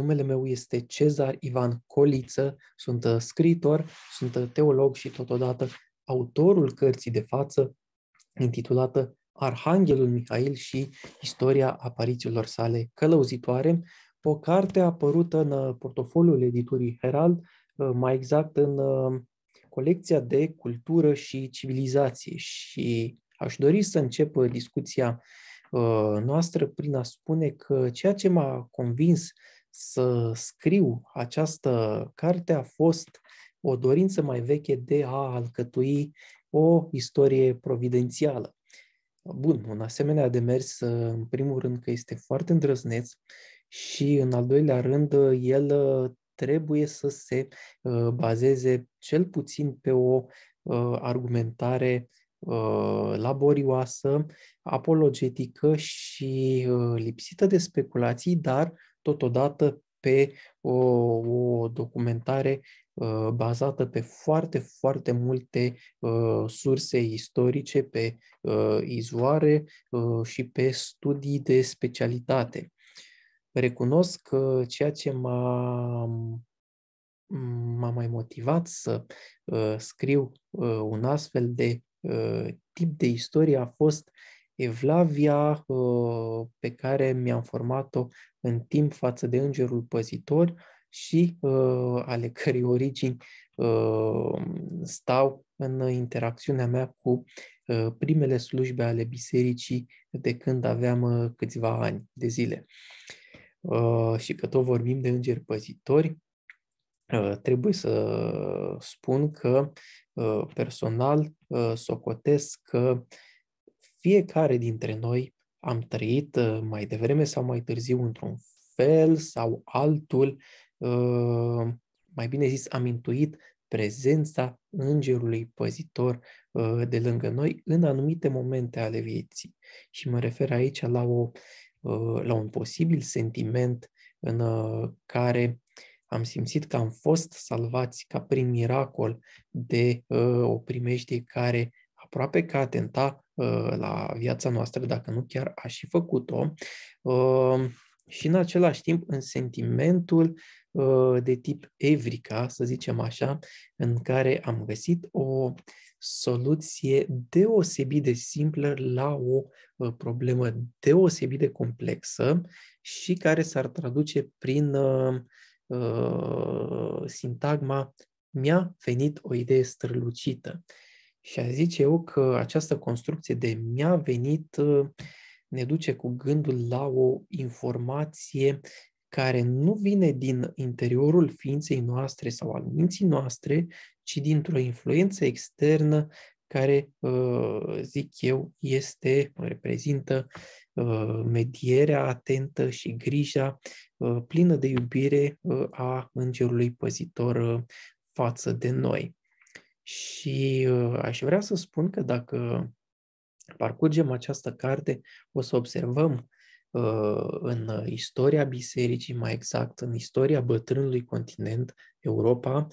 Numele meu este Cezar Ivan Coliță, sunt uh, scritor, sunt uh, teolog și totodată autorul cărții de față intitulată Arhanghelul Mihail și istoria aparițiilor sale călăuzitoare, o carte apărută în uh, portofoliul editurii Herald, mai exact în colecția de cultură și civilizație. Și aș dori să încep discuția noastră prin a spune că ceea ce m-a convins să scriu această carte a fost o dorință mai veche de a alcătui o istorie providențială. Bun, un asemenea demers, în primul rând că este foarte îndrăzneț și în al doilea rând el uh, trebuie să se uh, bazeze cel puțin pe o uh, argumentare laborioasă, apologetică și lipsită de speculații, dar totodată pe o, o documentare uh, bazată pe foarte, foarte multe uh, surse istorice, pe uh, izvoare uh, și pe studii de specialitate. Recunosc că ceea ce m-a, m-a mai motivat să uh, scriu uh, un astfel de tip de istorie a fost Evlavia ă, pe care mi-am format-o în timp față de Îngerul Păzitor și ă, ale cărei origini ă, stau în interacțiunea mea cu primele slujbe ale bisericii de când aveam câțiva ani de zile. Și că tot vorbim de îngeri păzitori, trebuie să spun că personal socotesc că fiecare dintre noi am trăit uh, mai devreme sau mai târziu într-un fel sau altul, uh, mai bine zis, am intuit prezența îngerului păzitor uh, de lângă noi în anumite momente ale vieții. Și mă refer aici la, o, la un posibil sentiment în care am simțit că am fost salvați ca prin miracol de o primejdie care aproape că atenta Uh, la viața noastră, dacă nu chiar a și făcut-o, uh, și în același timp în sentimentul uh, de tip evrica, să zicem așa, în care am găsit o soluție deosebit de simplă la o problemă deosebit de complexă și care s-ar traduce prin sintagma mi-a venit o idee strălucită. Și a zice eu că această construcție de mi-a venit uh, ne duce cu gândul la o informație care nu vine din interiorul ființei noastre sau al minții noastre, ci dintr-o influență externă care, uh, zic eu, este, reprezintă uh, medierea atentă și grija plină de iubire a Îngerului Păzitor față de noi. Și uh, aș vrea să spun că dacă parcurgem această carte, o să observăm uh, în istoria bisericii, mai exact în istoria bătrânului continent, Europa,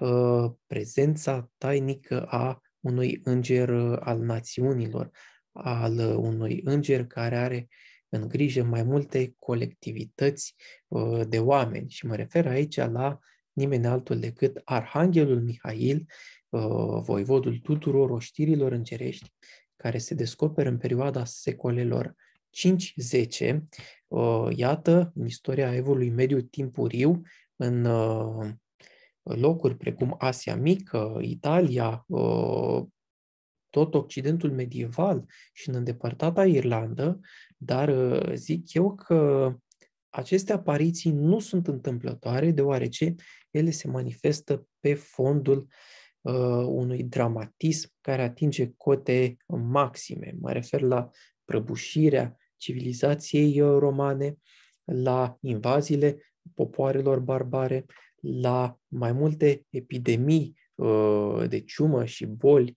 uh, prezența tainică a unui înger al națiunilor, al unui înger care are în grijă mai multe colectivități de oameni. Și mă refer aici la nimeni altul decât Arhanghelul Mihail, Uh, voivodul tuturor oștirilor încerești care se descoperă în perioada secolelor 5-10, uh, iată, în istoria evului mediu timpuriu, în uh, locuri precum Asia Mică, Italia, tot Occidentul medieval și în îndepărtata Irlandă, dar zic eu că aceste apariții nu sunt întâmplătoare, deoarece ele se manifestă pe fondul uh, Uh, unui dramatism care atinge cote maxime. Mă refer la prăbușirea civilizației uh, romane, la invaziile popoarelor barbare, la mai multe epidemii uh, de ciumă și boli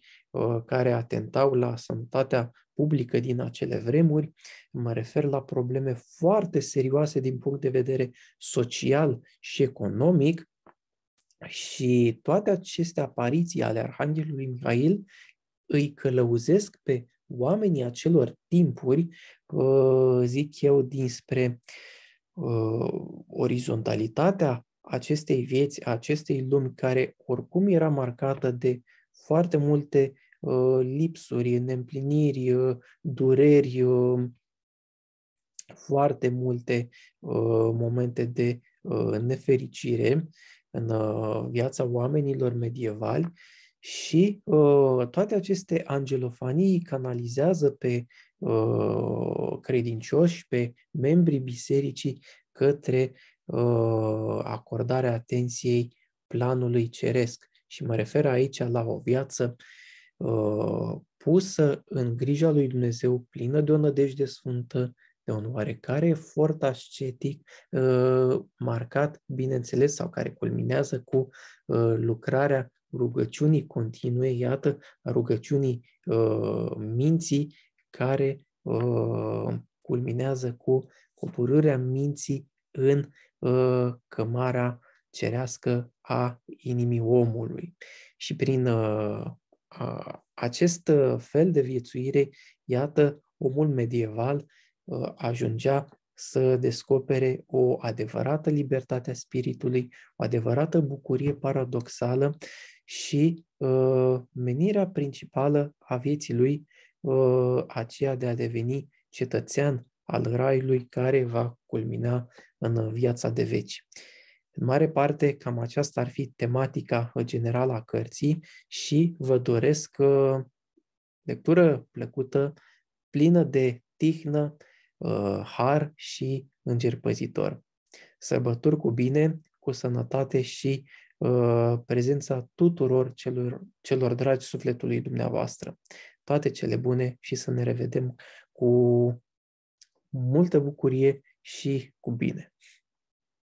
care atentau la sănătatea publică din acele vremuri, mă refer la probleme foarte serioase din punct de vedere social și economic, și toate aceste apariții ale Arhanghelului Mihail îi călăuzesc pe oamenii acelor timpuri, ă, zic eu, dinspre ă, orizontalitatea acestei vieți, acestei lumi care oricum era marcată de foarte multe ă, lipsuri, neîmpliniri, dureri, foarte multe momente de nefericire în uh, viața oamenilor medievali și uh, toate aceste angelofanii canalizează pe uh, credincioși, pe membrii bisericii către acordarea atenției planului ceresc. Și mă refer aici la o viață pusă în grija lui Dumnezeu, plină de o nădejde sfântă, de un oarecare efort ascetic uh, marcat, bineînțeles, sau care culminează cu uh, lucrarea rugăciunii continue, iată, a rugăciunii uh, minții care culminează cu coborârea minții în cămara cerească a inimii omului. Și prin acest fel de viețuire, iată, omul medieval Uh, ajungea să descopere o adevărată libertate a spiritului, o adevărată bucurie paradoxală și uh, menirea principală a vieții lui, uh, aceea de a deveni cetățean al raiului care va culmina în viața de veci. În mare parte, cam aceasta ar fi tematica generală a cărții și vă doresc uh, lectură plăcută, plină de tihnă, uh, har și înger păzitor. Sărbători cu bine, cu sănătate și uh, prezența tuturor celor, celor dragi sufletului dumneavoastră. Toate cele bune și să ne revedem cu multă bucurie și cu bine.